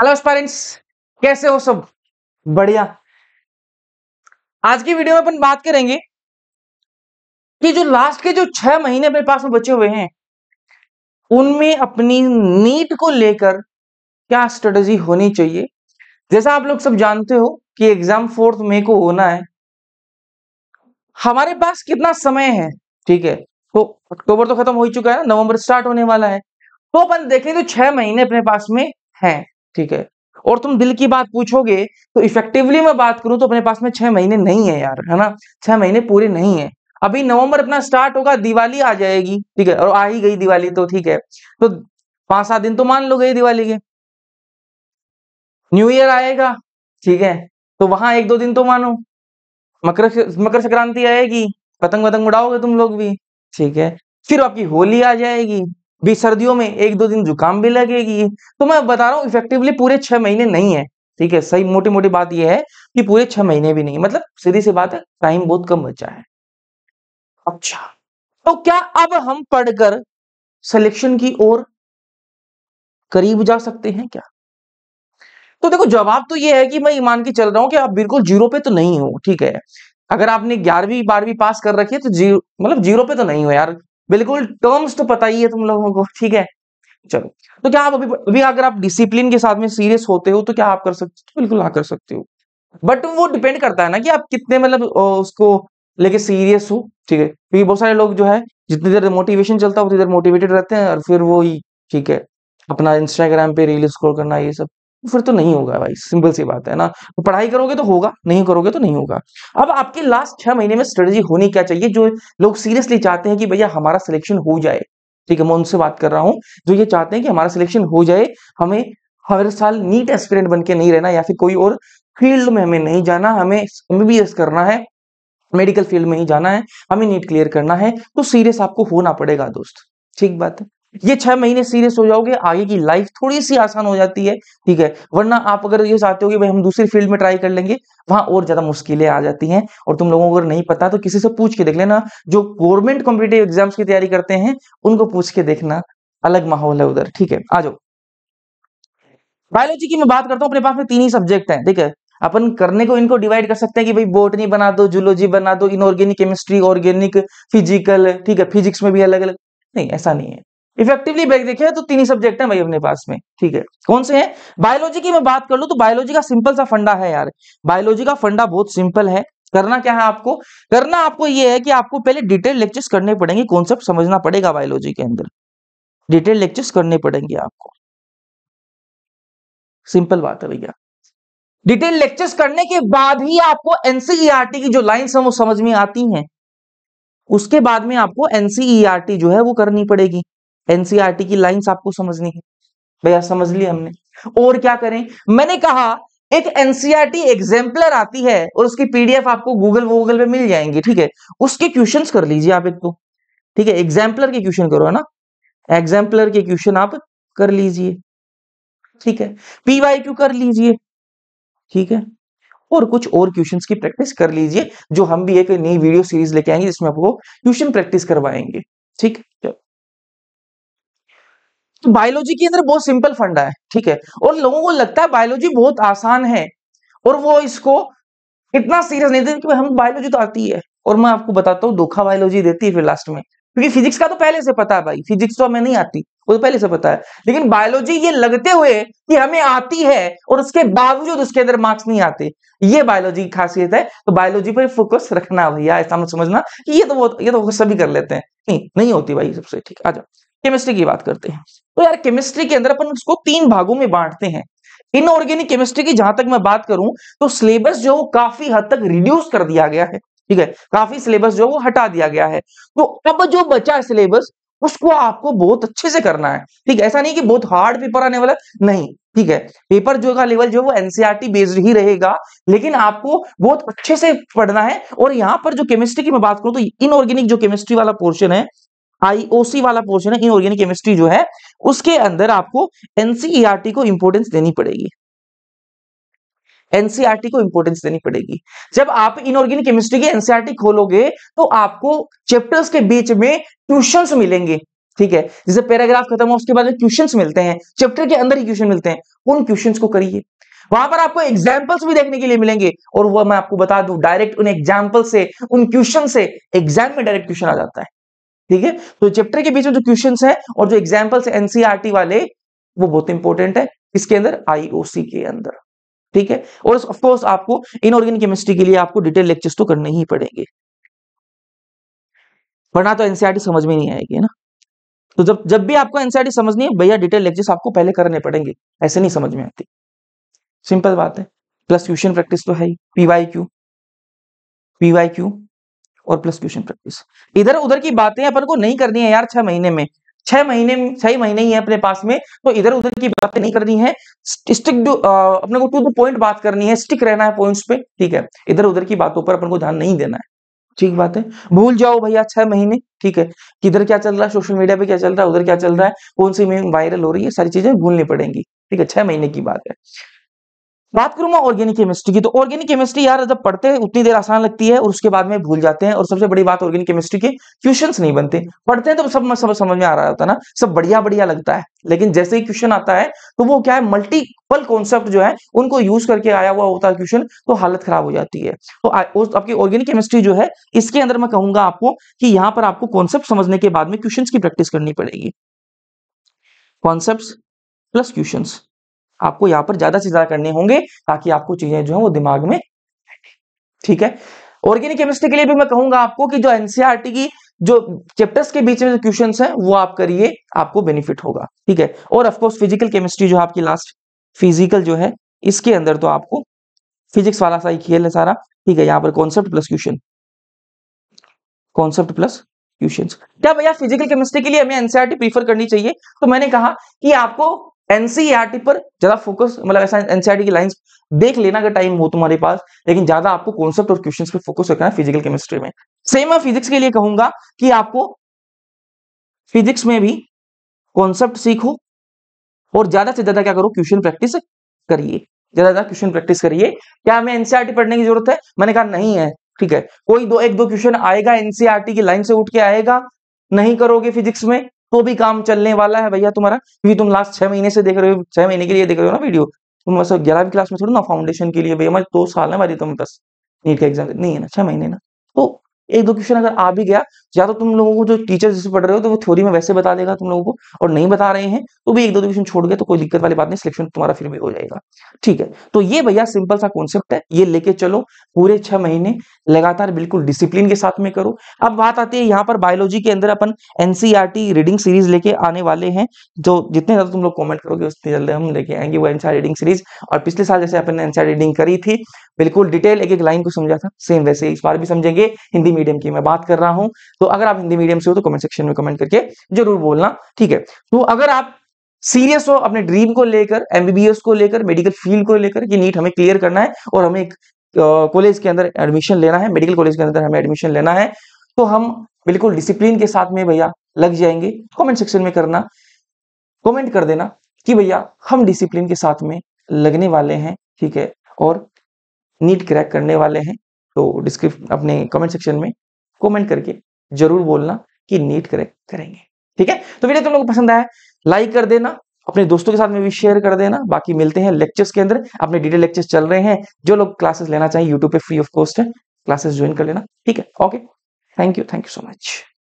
hello स्पेरेंट्स कैसे हो सब बढ़िया आज की वीडियो में अपन बात करेंगे कि जो लास्ट के जो छह महीने मेरे पास में बचे हुए हैं उनमें अपनी नीट को लेकर क्या स्ट्रेटजी होनी चाहिए जैसा आप लोग सब जानते हो कि एग्जाम फोर्थ मई को होना है हमारे पास कितना समय है ठीक है तो अक्टूबर तो खत्म हो ही चुका है नवंबर स्टार्ट होने वाला है तो अपन देखें तो छह महीने अपने पास में हैं ठीक है और तुम दिल की बात पूछोगे तो इफेक्टिवली मैं बात करूं तो अपने पास में छह महीने नहीं है यार है ना छह महीने पूरे नहीं है अभी नवंबर अपना स्टार्ट होगा दिवाली आ जाएगी ठीक है और आ ही गई दिवाली तो ठीक है तो पांच सात दिन तो मान लो गई दिवाली के न्यू ईयर आएगा ठीक है तो वहां एक दो दिन तो मानो मकर मकर संक्रांति आएगी पतंग वतंग उड़ाओगे तुम लोग भी ठीक है फिर आपकी होली आ जाएगी भी सर्दियों में एक दो दिन जुकाम भी लगेगी तो मैं बता रहा हूँ इफेक्टिवली पूरे छह महीने नहीं है ठीक है सही मोटी मोटी बात यह है कि पूरे छह महीने भी नहीं मतलब सीधी सी बात है टाइम बहुत कम बचा है अच्छा तो क्या अब हम पढ़कर सिलेक्शन की ओर करीब जा सकते हैं क्या तो देखो जवाब तो ये है कि मैं ईमान के चल रहा हूं कि आप बिल्कुल जीरो पे तो नहीं हो ठीक है अगर आपने ग्यारहवीं बारहवीं पास कर रखी है तो जीरो मतलब जीरो पे तो नहीं हो यार बिल्कुल टर्म्स तो पता ही है तुम लोगों को ठीक है चलो तो क्या आप अभी अभी अगर आप डिसिप्लिन के साथ में सीरियस होते हो तो क्या आप कर सकते हो बिल्कुल हाँ कर सकते हो बट वो डिपेंड करता है ना कि आप कितने मतलब उसको लेके सीरियस हो ठीक है क्योंकि बहुत सारे लोग जो है जितनी देर मोटिवेशन चलता है उतनी देर मोटिवेटेड रहते हैं और फिर वो ही ठीक है अपना इंस्टाग्राम पे रील स्क्रोल करना ये सब तो फिर तो नहीं होगा भाई सिंपल सी बात है ना तो पढ़ाई करोगे तो होगा नहीं करोगे तो नहीं होगा अब आपके लास्ट छह महीने में स्ट्रेटेजी होनी क्या चाहिए जो लोग सीरियसली चाहते हैं कि भैया हमारा सिलेक्शन हो जाए ठीक है मैं उनसे बात कर रहा हूँ जो ये चाहते हैं कि हमारा सिलेक्शन हो जाए हमें हर साल नीट एस्पिरेंट बन के नहीं रहना या फिर कोई और फील्ड में हमें नहीं जाना हमें एमबीबीएस करना है मेडिकल फील्ड में ही जाना है हमें नीट क्लियर करना है तो सीरियस आपको होना पड़ेगा दोस्त ठीक बात है ये छह महीने सीरियस हो जाओगे आगे की लाइफ थोड़ी सी आसान हो जाती है ठीक है वरना आप अगर ये चाहते हो कि भाई हम दूसरी फील्ड में ट्राई कर लेंगे वहां और ज्यादा मुश्किलें आ जाती हैं और तुम लोगों को अगर नहीं पता तो किसी से पूछ के देख लेना जो गवर्नमेंट कॉम्पिटेटिव एग्जाम्स की तैयारी करते हैं उनको पूछ के देखना अलग माहौल है उधर ठीक है आ जाओ बायोलॉजी की मैं बात करता हूँ अपने पास में तीन ही सब्जेक्ट है ठीक है अपन करने को इनको डिवाइड कर सकते हैं कि भाई बोटनी बना दो जूलॉजी बना दो इनऑर्गेनिक केमिस्ट्री ऑर्गेनिक फिजिकल ठीक है फिजिक्स में भी अलग अलग नहीं ऐसा नहीं है इफेक्टिवली ब्रेक देखे तो तीन ही सब्जेक्ट है भाई अपने पास में ठीक है कौन से हैं बायोलॉजी की मैं बात कर लू तो बायोलॉजी का सिंपल सा फंडा है यार बायोलॉजी का फंडा बहुत सिंपल है करना क्या है आपको करना आपको ये है कि आपको पहले डिटेल लेक्चर्स करने पड़ेंगे कॉन्सेप्ट समझना पड़ेगा बायोलॉजी के अंदर डिटेल लेक्चर्स करने पड़ेंगे आपको सिंपल बात है भैया डिटेल लेक्चर्स करने के बाद ही आपको एनसीईआरटी e की जो लाइन है वो समझ में आती हैं उसके बाद में आपको एनसीईआरटी e जो है वो करनी पड़ेगी एनसीआरटी की लाइंस आपको समझनी है भैया समझ ली हमने और क्या करें मैंने कहा एक एनसीआरटी एग्जाम्पलर आती है और उसकी पीडीएफ आपको गूगल वूगल पे मिल जाएंगी ठीक है उसके क्वेश्चन कर लीजिए आप एक तो ठीक है एग्जाम्पलर के क्वेश्चन करो है ना एग्जाम्पलर के क्वेश्चन आप कर लीजिए ठीक है पीवाई क्यू कर लीजिए ठीक है और कुछ और क्वेश्चंस की प्रैक्टिस कर लीजिए जो हम भी एक नई वीडियो सीरीज लेके आएंगे जिसमें आपको क्वेश्चन प्रैक्टिस करवाएंगे ठीक चलो बायोलॉजी तो के अंदर बहुत सिंपल फंडा है ठीक है और लोगों को लगता है बायोलॉजी बहुत आसान है और वो इसको इतना सीरियस नहीं देते हम बायोलॉजी तो आती है और मैं आपको बताता हूँ धोखा बायोलॉजी देती है फिर लास्ट में क्योंकि फिजिक्स का तो पहले से पता है भाई फिजिक्स तो हमें नहीं आती वो तो पहले से पता है लेकिन बायोलॉजी ये लगते हुए कि हमें आती है और उसके बावजूद उसके अंदर मार्क्स नहीं आते ये बायोलॉजी की खासियत है तो बायोलॉजी पर फोकस रखना भैया ऐसा मत समझना कि ये तो वो ये तो सभी कर लेते हैं नहीं नहीं होती भाई सबसे ठीक आ जाओ केमिस्ट्री की बात करते हैं तो यार केमिस्ट्री के अंदर अपन उसको तीन भागों में बांटते हैं इनऑर्गेनिक केमिस्ट्री की जहां तक मैं बात करूं तो सिलेबस जो काफी हद तक रिड्यूस कर दिया गया है ठीक है काफी सिलेबस जो वो हटा दिया गया है तो अब जो बचा है सिलेबस उसको आपको बहुत अच्छे से करना है ठीक है ऐसा नहीं कि बहुत हार्ड पेपर आने वाला नहीं ठीक है पेपर जो का लेवल जो वो एनसीईआरटी बेस्ड e ही रहेगा लेकिन आपको बहुत अच्छे से पढ़ना है और यहाँ पर जो केमिस्ट्री की मैं बात करूं तो इनऑर्गेनिक जो केमिस्ट्री वाला पोर्शन है आईओसी वाला पोर्शन है इनऑर्गेनिक केमिस्ट्री जो है उसके अंदर आपको एनसीईआरटी e को इंपोर्टेंस देनी पड़ेगी एनसीआरटी e को इंपोर्टेंस देनी पड़ेगी जब आप इनऑर्गेनिक केमिस्ट्री की एनसीआरटी खोलोगे तो आपको चैप्टर्स के बीच में ट्यूशंस मिलेंगे ठीक है जैसे पैराग्राफ खत्म हो उसके बाद क्वेश्चंस मिलते हैं चैप्टर के अंदर ही क्वेश्चन मिलते हैं उन क्वेश्चंस को करिए वहां पर आपको एग्जाम्पल्स भी देखने के लिए मिलेंगे और वह मैं आपको बता दूं डायरेक्ट उन एग्जाम्पल से उन क्वेश्चन से एग्जाम में डायरेक्ट क्वेश्चन आ जाता है ठीक है तो चैप्टर के बीच में जो क्वेश्चन है और जो एग्जाम्पल्स एनसीआरटी e वाले वो बहुत इंपॉर्टेंट है इसके अंदर आईओसी के अंदर ठीक है और ऑफ कोर्स आपको इनऑर्गेनिक केमिस्ट्री के लिए आपको डिटेल लेक्चर्स तो करने ही पड़ेंगे वरना तो एनसीआरटी e समझ में नहीं आएगी ना तो जब जब भी आपको एनसीआरटी e समझनी है भैया डिटेल लेक्चर्स आपको पहले करने पड़ेंगे ऐसे नहीं समझ में आती सिंपल बात है प्लस ट्यूशन प्रैक्टिस तो है ही पीवाई क्यू पीवाई क्यू और प्लस क्वेश्चन प्रैक्टिस इधर उधर की बातें अपन को नहीं करनी है यार छह महीने में छह महीने छह महीने ही है अपने पास में तो इधर उधर की बातें नहीं करनी है स्टिक टू अपने को टू द पॉइंट बात करनी है स्टिक रहना है पॉइंट्स पे ठीक है इधर उधर की बातों पर अपन को ध्यान नहीं देना है ठीक बात है भूल जाओ भैया छह महीने ठीक है किधर क्या चल रहा है सोशल मीडिया पे क्या चल रहा है उधर क्या चल रहा है कौन सी मीम वायरल हो रही है सारी चीजें भूलनी पड़ेंगी ठीक है छह महीने की बात है बात करूंगा मैं ऑर्गेनिक केमिस्ट्री की तो ऑर्गेनिक केमिस्ट्री यार जब पढ़ते हैं उतनी देर आसान लगती है और उसके बाद में भूल जाते हैं और सबसे बड़ी बात ऑर्गेनिक केमिस्ट्री के क्वेश्चन नहीं बनते पढ़ते हैं तो सब सब समझ में आ रहा होता है ना सब बढ़िया बढ़िया लगता है लेकिन जैसे ही क्वेश्चन आता है तो वो क्या है मल्टीपल कॉन्सेप्ट जो है उनको यूज करके आया हुआ होता है क्वेश्चन तो हालत खराब हो जाती है तो आपकी ऑर्गेनिक केमिस्ट्री जो है इसके अंदर मैं कहूंगा आपको कि यहाँ पर आपको कॉन्सेप्ट समझने के बाद में क्वेश्चन की प्रैक्टिस करनी पड़ेगी कॉन्सेप्ट प्लस क्वेश्चन आपको यहाँ पर ज्यादा से ज्यादा करने होंगे ताकि आपको चीजें जो है वो दिमाग में ठीक है ऑर्गेनिक केमिस्ट्री के लिए भी मैं कहूंगा आपको कि जो एनसीआरटी e की जो चैप्टर्स के बीच में जो क्वेश्चन है वो आप करिए आपको बेनिफिट होगा ठीक है और ऑफकोर्स फिजिकल केमिस्ट्री जो आपकी लास्ट फिजिकल जो है इसके अंदर तो आपको फिजिक्स वाला सा ही खेल है सारा ठीक है यहाँ पर concept plus question concept plus question क्या भैया फिजिकल केमिस्ट्री के लिए हमें एनसीआरटी प्रीफर e करनी चाहिए तो मैंने कहा कि आपको एनसीईआरटी e पर ज्यादा फोकस मतलब ऐसा एनसीईआरटी e की लाइंस देख लेना अगर टाइम हो तुम्हारे पास लेकिन ज्यादा आपको कॉन्सेप्ट और क्वेश्चंस पे फोकस रखना है फिजिकल केमिस्ट्री में सेम मैं फिजिक्स के लिए कहूंगा कि आपको फिजिक्स में भी कॉन्सेप्ट सीखो और ज्यादा से ज्यादा क्या करो क्वेश्चन प्रैक्टिस करिए ज्यादा ज्यादा क्वेश्चन प्रैक्टिस करिए क्या हमें एनसीआरटी e पढ़ने की जरूरत है मैंने कहा नहीं है ठीक है कोई दो एक दो क्वेश्चन आएगा एनसीआरटी की लाइन से उठ के आएगा नहीं करोगे फिजिक्स में तो भी काम चलने वाला है भैया तुम्हारा क्योंकि तुम लास्ट छह महीने से देख रहे हो छह महीने के लिए देख रहे हो ना वीडियो तुम बस ग्यारहवीं क्लास में छोड़ो ना फाउंडेशन के लिए भैया हमारे दो साल है भाई तुम बस नीट का एग्जाम नहीं है ना छह महीने ना तो एक दो क्वेश्चन अगर आ भी गया या तो तुम लोगों को जो टीचर जिसे पढ़ रहे हो तो वो थ्योरी में वैसे बता देगा तुम लोगों को और नहीं बता रहे हैं तो भी एक दो क्वेश्चन छोड़ गए तो कोई दिक्कत वाली बात नहीं सिलेक्शन तुम्हारा फिर भी हो जाएगा ठीक है तो ये भैया सिंपल सा कॉन्सेप्ट है ये लेके चलो पूरे छह महीने लगातार बिल्कुल डिसिप्लिन के साथ में करो अब बात आती है यहाँ पर बायोलॉजी के अंदर अपन एनसीआर रीडिंग सीरीज लेके आने वाले हैं जो जितने ज्यादा तुम लोग कॉमेंट करोगे उतनी जल्द हम लेके आएंगे वो एनसीआर रीडिंग सीरीज और पिछले साल जैसे अपन एनसीआर रीडिंग e करी थी बिल्कुल डिटेल एक एक लाइन को समझा था सेम वैसे इस बार भी समझेंगे हिंदी मीडियम की मैं बात कर रहा हूँ तो तो अगर आप हिंदी मीडियम से हो तो कमेंट सेक्शन में कमेंट करके जरूर बोलना ठीक है तो अगर आप सीरियस हो अपने ड्रीम को लेकर एमबीबीएस को लेकर मेडिकल फील्ड को लेकर कि नीट हमें क्लियर करना है और हमें एक कॉलेज के अंदर एडमिशन लेना है मेडिकल कॉलेज के अंदर हमें एडमिशन लेना है तो हम बिल्कुल डिसिप्लिन के साथ में भैया लग जाएंगे कमेंट सेक्शन में करना कमेंट कर देना कि भैया हम डिसिप्लिन के साथ में लगने वाले हैं ठीक है और नीट क्रैक करने वाले हैं तो डिस्क्रिप अपने कमेंट सेक्शन में कमेंट करके जरूर बोलना कि नीट करेक्ट करेंगे ठीक है तो वीडियो तुम लोग पसंद आया लाइक कर देना अपने दोस्तों के साथ में भी शेयर कर देना बाकी मिलते हैं लेक्चर्स के अंदर अपने डिटेल लेक्चर्स चल रहे हैं जो लोग क्लासेस लेना चाहिए यूट्यूब पे फ्री ऑफ कॉस्ट है क्लासेस ज्वाइन कर लेना ठीक है okay thank you thank you so much